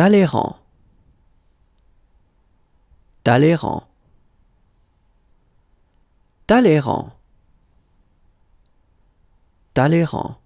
Talleyrand. Talleyrand. Talleyrand. Talleyrand.